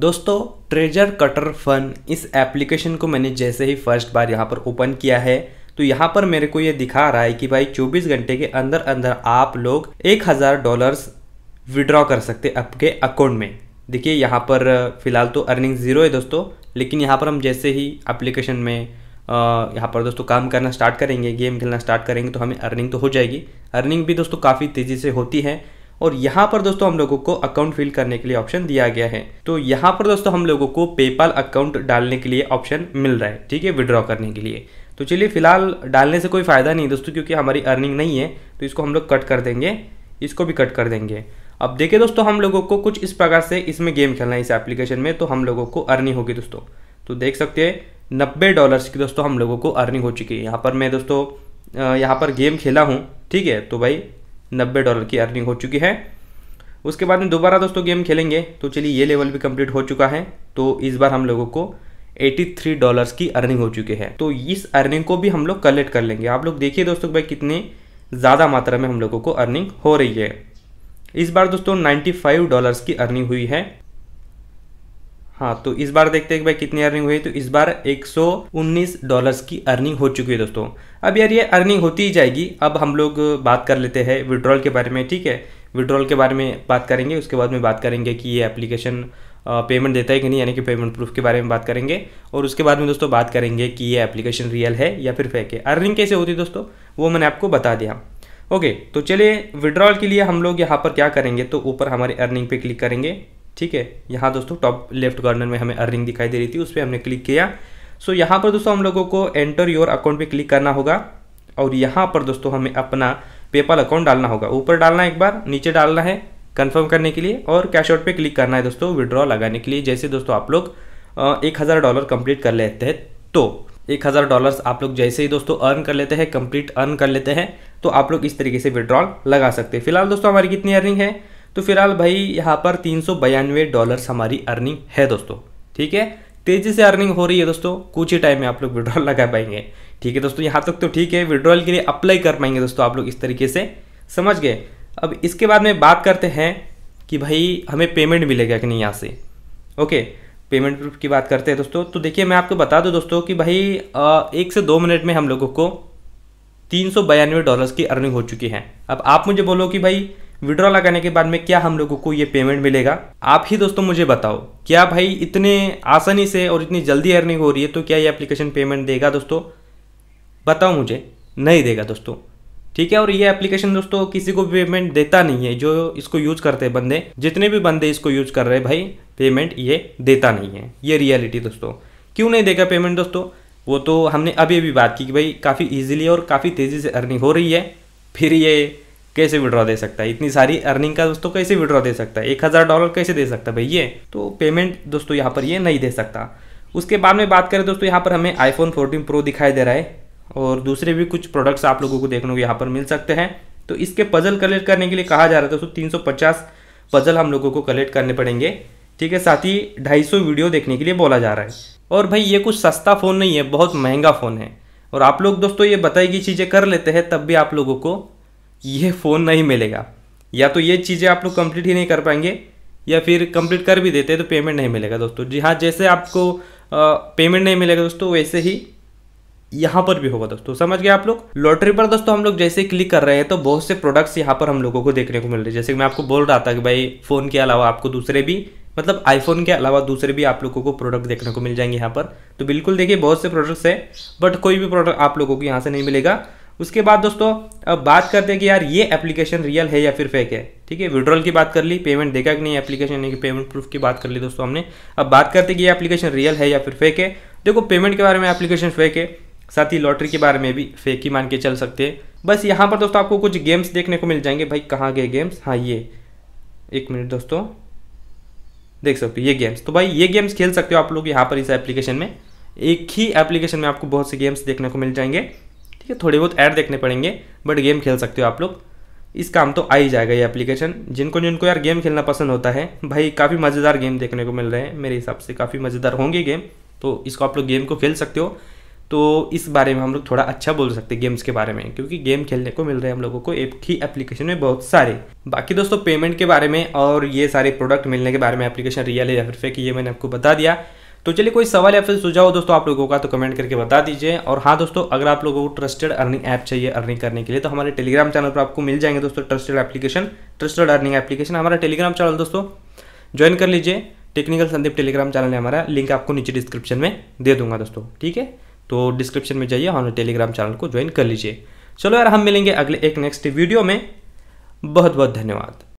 दोस्तों treasure cutter fun इस application को मैंने जैसे ही फर्स्ट बार यहाँ पर ओपन किया है तो यहाँ पर मेरे को ये दिखा रहा है कि भाई 24 घंटे के अंदर अंदर आप लोग एक हज़ार डॉलर्स विड्रॉ कर सकते आपके अकाउंट में देखिए यहाँ पर फिलहाल तो अर्निंग ज़ीरो है दोस्तों लेकिन यहाँ पर हम जैसे ही एप्लीकेशन में यहाँ पर दोस्तों काम करना स्टार्ट करेंगे गेम खेलना स्टार्ट करेंगे तो हमें अर्निंग तो हो जाएगी अर्निंग भी दोस्तों काफ़ी तेज़ी से होती है और यहाँ पर दोस्तों हम लोगों को अकाउंट फिल करने के लिए ऑप्शन दिया गया है तो यहाँ पर दोस्तों हम लोगों को पेपाल अकाउंट डालने के लिए ऑप्शन मिल रहा है ठीक है विड्रॉ करने के लिए तो चलिए फिलहाल डालने से कोई फ़ायदा नहीं दोस्तों क्योंकि हमारी अर्निंग नहीं है तो इसको हम लोग कट कर देंगे इसको भी कट कर देंगे अब देखिए दोस्तों हम लोगों को कुछ इस प्रकार से इसमें गेम खेलना है इस एप्लीकेशन में तो हम लोगों को अर्निंग होगी दोस्तों तो देख सकते हैं नब्बे डॉलर्स की दोस्तों हम लोगों को अर्निंग हो चुकी है यहाँ पर मैं दोस्तों यहाँ पर गेम खेला हूँ ठीक है तो भाई नब्बे डॉलर की अर्निंग हो चुकी है उसके बाद में दोबारा दोस्तों गेम खेलेंगे तो चलिए ये लेवल भी कंप्लीट हो चुका है तो इस बार हम लोगों को 83 डॉलर्स की अर्निंग हो चुकी है तो इस अर्निंग को भी हम लोग कलेक्ट कर लेंगे आप लोग देखिए दोस्तों भाई कितने ज़्यादा मात्रा में हम लोगों को अर्निंग हो रही है इस बार दोस्तों 95 डॉलर्स की अर्निंग हुई है हाँ तो इस बार देखते हैं कि भाई कितनी अर्निंग हुई तो इस बार 119 डॉलर्स की अर्निंग हो चुकी है दोस्तों अब यार ये अर्निंग होती ही जाएगी अब हम लोग बात कर लेते हैं विड्रॉल के बारे में ठीक है विड्रॉल के बारे में बात करेंगे उसके बाद में बात करेंगे कि ये एप्लीकेशन पेमेंट देता है कि नहीं यानी कि पेमेंट प्रूफ के बारे में बात करेंगे और उसके बाद में दोस्तों बात करेंगे कि ये एप्लीकेशन रियल है या फिर फेक है अर्निंग कैसे होती है दोस्तों वो मैंने आपको बता दिया ओके तो चलिए विड्रॉल के लिए हम लोग यहाँ पर क्या करेंगे तो ऊपर हमारे अर्निंग पे क्लिक करेंगे ठीक है यहाँ दोस्तों टॉप लेफ्ट कॉर्नर में हमें अर्निंग दिखाई दे रही थी उस पर हमने क्लिक किया सो so, यहाँ पर दोस्तों हम लोगों को एंटर योर अकाउंट पे क्लिक करना होगा और यहाँ पर दोस्तों हमें अपना पेपल अकाउंट डालना होगा ऊपर डालना है एक बार नीचे डालना है कंफर्म करने के लिए और कैश आउट पे क्लिक करना है दोस्तों विड्रॉ लगाने के लिए जैसे दोस्तों आप लोग एक हज़ार डॉलर कंप्लीट कर लेते हैं तो एक हज़ार डॉलर आप लोग जैसे ही दोस्तों अर्न कर लेते हैं कंप्लीट अर्न कर लेते हैं तो आप लोग इस तरीके से विड्रॉल लगा सकते हैं फिलहाल दोस्तों हमारी कितनी अर्निंग है तो फिलहाल भाई यहाँ पर तीन सौ बयानवे डॉलर्स हमारी अर्निंग है दोस्तों ठीक है तेजी से अर्निंग हो रही है दोस्तों कुछ ही टाइम में आप लोग विड्रॉल लगा पाएंगे ठीक है दोस्तों यहाँ तक तो ठीक है विड्रॉल के लिए अप्लाई कर पाएंगे दोस्तों आप लोग इस तरीके से समझ गए अब इसके बाद में बात करते हैं कि भाई हमें पेमेंट मिलेगा कि नहीं यहाँ से ओके पेमेंट प्रूफ की बात करते हैं दोस्तों तो देखिए मैं आपको बता दूँ दोस्तों कि भाई एक से दो मिनट में हम लोगों को तीन सौ बयानवे डॉलर्स की अर्निंग हो चुकी है अब आप मुझे बोलो कि भाई विड्रॉ लगाने के बाद में क्या हम लोगों को ये पेमेंट मिलेगा आप ही दोस्तों मुझे बताओ क्या भाई इतने आसानी से और इतनी जल्दी अर्निंग हो रही है तो क्या ये एप्लीकेशन पेमेंट देगा दोस्तों बताओ मुझे नहीं देगा दोस्तों ठीक है और ये एप्लीकेशन दोस्तों किसी को भी पेमेंट देता नहीं है जो इसको यूज करते हैं बंदे जितने भी बंदे इसको यूज कर रहे हैं भाई पेमेंट ये देता नहीं है ये रियलिटी दोस्तों क्यों नहीं देगा पेमेंट दोस्तों वो तो हमने अभी अभी बात की कि भाई काफ़ी इजीली और काफ़ी तेज़ी से अर्निंग हो रही है फिर ये कैसे विड्रॉ दे सकता है इतनी सारी अर्निंग का दोस्तों कैसे विड्रॉ दे सकता है एक हज़ार डॉलर कैसे दे सकता है भैया ये तो पेमेंट दोस्तों यहाँ पर ये नहीं दे सकता उसके बाद में बात करें दोस्तों यहाँ पर हमें आईफोन फोर्टीन प्रो दिखाई दे रहा है और दूसरे भी कुछ प्रोडक्ट्स आप लोगों को देखने को यहाँ पर मिल सकते हैं तो इसके पजल कलेक्ट करने के लिए कहा जा रहा है दोस्तों तीन पजल हम लोगों को कलेक्ट करने पड़ेंगे ठीक है साथ ही ढाई वीडियो देखने के लिए बोला जा रहा है और भाई ये कुछ सस्ता फ़ोन नहीं है बहुत महंगा फ़ोन है और आप लोग दोस्तों ये बताई गई चीज़ें कर लेते हैं तब भी आप लोगों को यह फ़ोन नहीं मिलेगा या तो ये चीज़ें आप लोग कंप्लीट ही नहीं कर पाएंगे या फिर कंप्लीट कर भी देते तो पेमेंट नहीं मिलेगा दोस्तों जी हाँ जैसे आपको पेमेंट नहीं मिलेगा दोस्तों वैसे ही यहाँ पर भी होगा दोस्तों समझ गए आप लोग लॉटरी पर दोस्तों हम लोग जैसे क्लिक कर रहे हैं तो बहुत से प्रोडक्ट्स यहाँ पर हम लोगों को देखने को मिल रहे हैं जैसे मैं आपको बोल रहा था कि भाई फ़ोन के अलावा आपको दूसरे भी मतलब आईफोन के अलावा दूसरे भी आप लोगों को प्रोडक्ट देखने को मिल जाएंगे यहाँ पर तो बिल्कुल देखिए बहुत से प्रोडक्ट्स हैं बट कोई भी प्रोडक्ट आप लोगों को यहाँ से नहीं मिलेगा उसके बाद दोस्तों अब बात करते हैं कि यार ये एप्लीकेशन रियल है या फिर फेक है ठीक है विड्रॉल की बात कर ली पेमेंट देखा कि नहीं एप्लीकेशन नहीं कि पेमेंट प्रूफ की बात कर ली दोस्तों हमने अब बात करते हैं कि ये एप्लीकेशन रियल है या फिर फेक है देखो पेमेंट के बारे में एप्लीकेशन फेक है साथ ही लॉटरी के बारे में भी फेक ही मान के चल सकते हैं बस यहाँ पर दोस्तों आपको कुछ गेम्स देखने को मिल जाएंगे भाई कहाँ गए गेम्स हाँ ये एक मिनट दोस्तों देख सकते हो ये गेम्स तो भाई ये गेम्स खेल सकते हो आप लोग यहाँ पर इस एप्लीकेशन में एक ही एप्लीकेशन में आपको बहुत से गेम्स देखने को मिल जाएंगे ठीक है थोड़े बहुत ऐड देखने पड़ेंगे बट गेम खेल सकते हो आप लोग इस काम तो आ ही जाएगा ये एप्लीकेशन जिनको जिनको यार गेम खेलना पसंद होता है भाई काफ़ी मज़ेदार गेम देखने को मिल रहे हैं मेरे हिसाब से काफ़ी मज़ेदार होंगे गेम तो इसको आप लोग गेम को खेल सकते हो तो इस बारे में हम लोग थोड़ा अच्छा बोल सकते हैं गेम्स के बारे में क्योंकि गेम खेलने को मिल रहे हैं हम लोगों को एक ही एप्लीकेशन में बहुत सारे बाकी दोस्तों पेमेंट के बारे में और ये सारे प्रोडक्ट मिलने के बारे में एप्लीकेशन रियल है या फिर फेक ये मैंने आपको बता दिया तो चलिए कोई सवाल या फिर सुझाव दोस्तों आप लोगों का तो कमेंट करके बता दीजिए और हाँ दोस्तों अगर आप लोगों को ट्रस्टेड अर्निंग ऐप चाहिए अर्निंग करने के लिए तो हमारे टेलीग्राम चैनल पर आपको मिल जाएंगे दोस्तों trusted application trusted earning application हमारा टेलीग्राम चैनल दोस्तों ज्वाइन कर लीजिए टेक्निकल संदीप टेलीग्राम चैनल है हमारा लिंक आपको नीचे डिस्क्रिप्शन में दे दूंगा दोस्तों ठीक है तो डिस्क्रिप्शन में जाइए हमारे टेलीग्राम चैनल को ज्वाइन कर लीजिए चलो यार हम मिलेंगे अगले एक नेक्स्ट वीडियो में बहुत बहुत धन्यवाद